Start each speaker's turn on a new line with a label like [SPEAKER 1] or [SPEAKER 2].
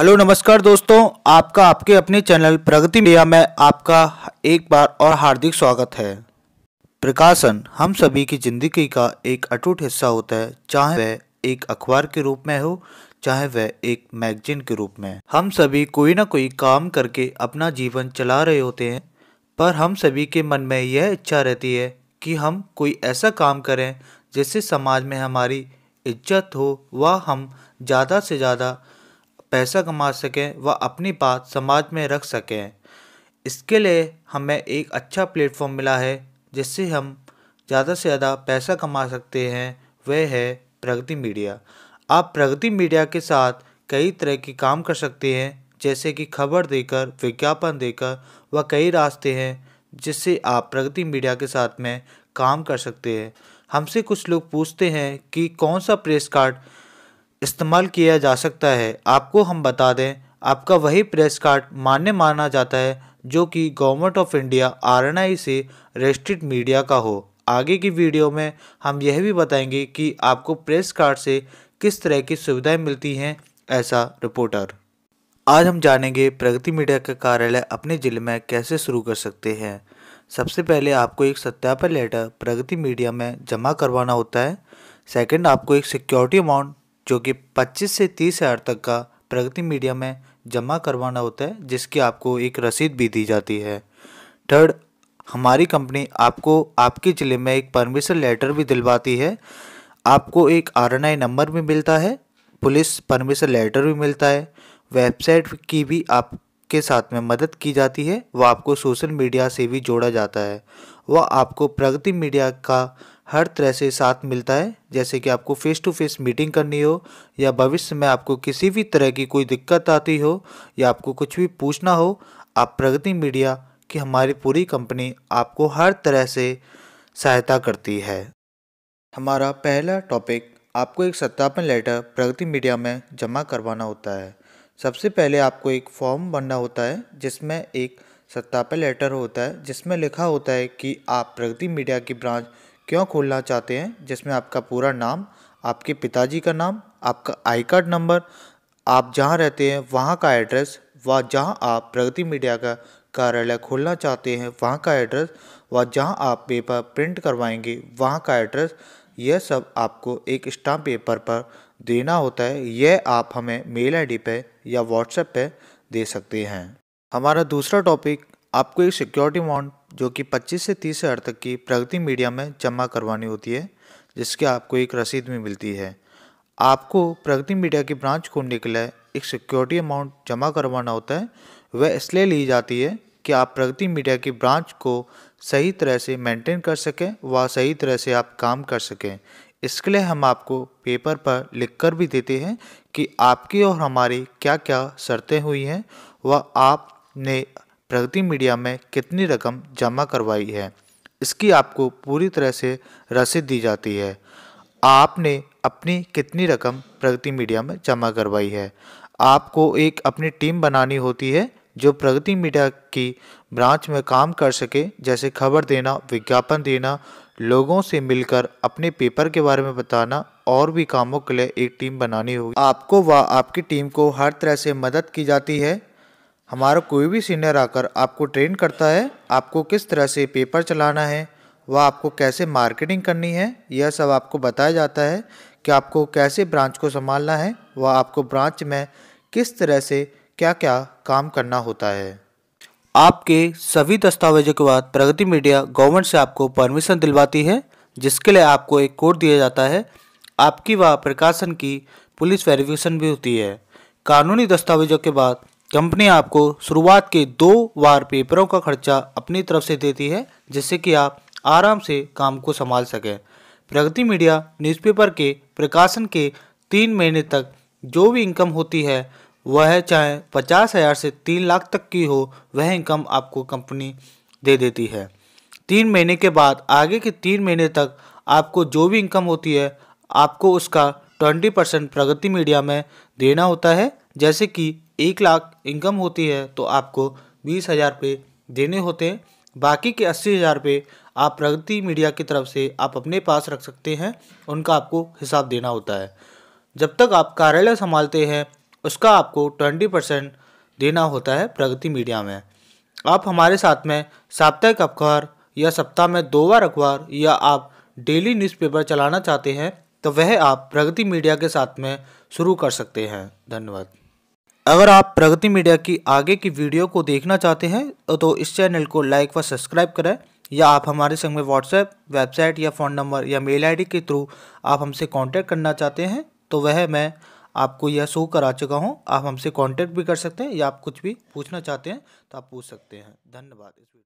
[SPEAKER 1] hello नमस्कार दोस्तों आपका आपके अपने चैनल प्रगति मीडिया में आपका एक बार और हार्दिक स्वागत है प्रकाशन हम सभी की जिंदगी का एक अटूट हिस्सा होता है चाहे वह एक अखबार के रूप में हो चाहे वह एक मैगजीन के रूप में हम सभी कोई ना कोई काम करके अपना जीवन चला रहे होते हैं पर हम सभी के मन में यह इच्छा रहती है कि हम कोई ऐसा काम करें जिससे समाज में हमारी इज्जत हो व हम ज़्यादा से ज़्यादा पैसा कमा सकें व अपनी बात समाज में रख सकें इसके लिए हमें एक अच्छा प्लेटफॉर्म मिला है जिससे हम ज़्यादा से ज़्यादा पैसा कमा सकते हैं वह है प्रगति मीडिया आप प्रगति मीडिया के साथ कई तरह के काम कर सकते हैं जैसे कि खबर देकर विज्ञापन देकर व कई रास्ते हैं जिससे आप प्रगति मीडिया के साथ में काम कर सकते हैं हमसे कुछ लोग पूछते हैं कि कौन सा प्रेस कार्ड इस्तेमाल किया जा सकता है आपको हम बता दें आपका वही प्रेस कार्ड मान्य माना जाता है जो कि गवर्नमेंट ऑफ इंडिया आर से रजिस्टर्ड मीडिया का हो आगे की वीडियो में हम यह भी बताएंगे कि आपको प्रेस कार्ड से किस तरह की सुविधाएं मिलती हैं ऐसा रिपोर्टर आज हम जानेंगे प्रगति मीडिया का कार्यालय अपने ज़िले में कैसे शुरू कर सकते हैं सबसे पहले आपको एक सत्यापन लेटर प्रगति मीडिया में जमा करवाना होता है सेकंड आपको एक सिक्योरिटी अमाउंट जो कि 25 से 30 हज़ार तक का प्रगति मीडिया में जमा करवाना होता है जिसकी आपको एक रसीद भी दी जाती है थर्ड हमारी कंपनी आपको आपके ज़िले में एक परमिशन लेटर भी दिलवाती है आपको एक आर नंबर भी मिलता है पुलिस परमिशन लेटर भी मिलता है वेबसाइट की भी आपके साथ में मदद की जाती है वह आपको सोशल मीडिया से भी जोड़ा जाता है वह आपको प्रगति मीडिया का हर तरह से साथ मिलता है जैसे कि आपको फेस टू फेस मीटिंग करनी हो या भविष्य में आपको किसी भी तरह की कोई दिक्कत आती हो या आपको कुछ भी पूछना हो आप प्रगति मीडिया की हमारी पूरी कंपनी आपको हर तरह से सहायता करती है हमारा पहला टॉपिक आपको एक सत्यापन लेटर प्रगति मीडिया में जमा करवाना होता है सबसे पहले आपको एक फॉर्म भरना होता है जिसमें एक सत्यापन लेटर होता है जिसमें लिखा होता है कि आप प्रगति मीडिया की ब्रांच क्यों खोलना चाहते हैं जिसमें आपका पूरा नाम आपके पिताजी का नाम आपका आई कार्ड नंबर आप जहाँ रहते हैं वहाँ का एड्रेस व जहाँ आप प्रगति मीडिया का कार्यालय खोलना चाहते हैं वहाँ का एड्रेस व जहाँ आप पेपर प्रिंट करवाएंगे वहाँ का एड्रेस यह सब आपको एक स्टाम्प पेपर पर देना होता है यह आप हमें मेल आईडी पे या व्हाट्सएप पे दे सकते हैं हमारा दूसरा टॉपिक आपको एक सिक्योरिटी बॉन्ड जो कि 25 से 30 हज़ार तक की प्रगति मीडिया में जमा करवानी होती है जिसकी आपको एक रसीद भी मिलती है आपको प्रगति मीडिया की ब्रांच खोलने के लिए एक सिक्योरिटी अमाउंट जमा करवाना होता है वह इसलिए ली जाती है कि आप प्रगति मीडिया की ब्रांच को सही तरह से मेंटेन कर सकें व सही तरह से आप काम कर सकें इसके लिए हम आपको पेपर पर लिख कर भी देते हैं कि आपकी और हमारी क्या क्या शर्तें हुई हैं व आपने प्रगति मीडिया में कितनी रकम जमा करवाई है इसकी आपको पूरी तरह से रसीद दी जाती है आपने अपनी कितनी रकम प्रगति मीडिया में जमा करवाई है आपको एक अपनी टीम बनानी होती है जो प्रगति मीडिया की ब्रांच में काम कर सके जैसे खबर देना विज्ञापन देना लोगों से मिलकर अपने पेपर के बारे में बताना और भी कामों के लिए एक टीम बनानी होगी आपको व आपकी टीम को हर तरह से मदद की जाती है हमारा कोई भी सीनियर आकर आपको ट्रेन करता है आपको किस तरह से पेपर चलाना है व आपको कैसे मार्केटिंग करनी है यह सब आपको बताया जाता है कि आपको कैसे ब्रांच को संभालना है व आपको ब्रांच में किस तरह से क्या क्या काम करना होता है आपके सभी दस्तावेजों के बाद प्रगति मीडिया गवर्नमेंट से आपको परमिशन दिलवाती है जिसके लिए आपको एक कोड दिया जाता है आपकी व प्रकाशन की पुलिस वेरिफिकेशन भी होती है कानूनी दस्तावेजों के बाद कंपनी आपको शुरुआत के दो बार पेपरों का खर्चा अपनी तरफ से देती है जिससे कि आप आराम से काम को संभाल सकें प्रगति मीडिया न्यूज़पेपर के प्रकाशन के तीन महीने तक जो भी इनकम होती है वह चाहे पचास हज़ार से तीन लाख तक की हो वह इनकम आपको कंपनी दे देती है तीन महीने के बाद आगे के तीन महीने तक आपको जो भी इनकम होती है आपको उसका ट्वेंटी परसेंट प्रगति मीडिया में देना होता है जैसे कि एक लाख इनकम होती है तो आपको बीस हज़ार रुपये देने होते हैं बाकी के अस्सी हज़ार रुपये आप प्रगति मीडिया की तरफ से आप अपने पास रख सकते हैं उनका आपको हिसाब देना होता है जब तक आप कार्यालय संभालते हैं उसका आपको ट्वेंटी परसेंट देना होता है प्रगति मीडिया में आप हमारे साथ में साप्ताहिक अखबार या सप्ताह में दो बार अखबार या आप डेली न्यूज़पेपर चलाना चाहते हैं तो वह आप प्रगति मीडिया के साथ में शुरू कर सकते हैं धन्यवाद अगर आप प्रगति मीडिया की आगे की वीडियो को देखना चाहते हैं तो इस चैनल को लाइक व सब्सक्राइब करें या आप हमारे संग में व्हाट्सएप वेबसाइट या फ़ोन नंबर या मेल आईडी के थ्रू आप हमसे कांटेक्ट करना चाहते हैं तो वह मैं आपको यह शो करा चुका हूं आप हमसे कांटेक्ट भी कर सकते हैं या आप कुछ भी पूछना चाहते हैं तो आप पूछ सकते हैं धन्यवाद इस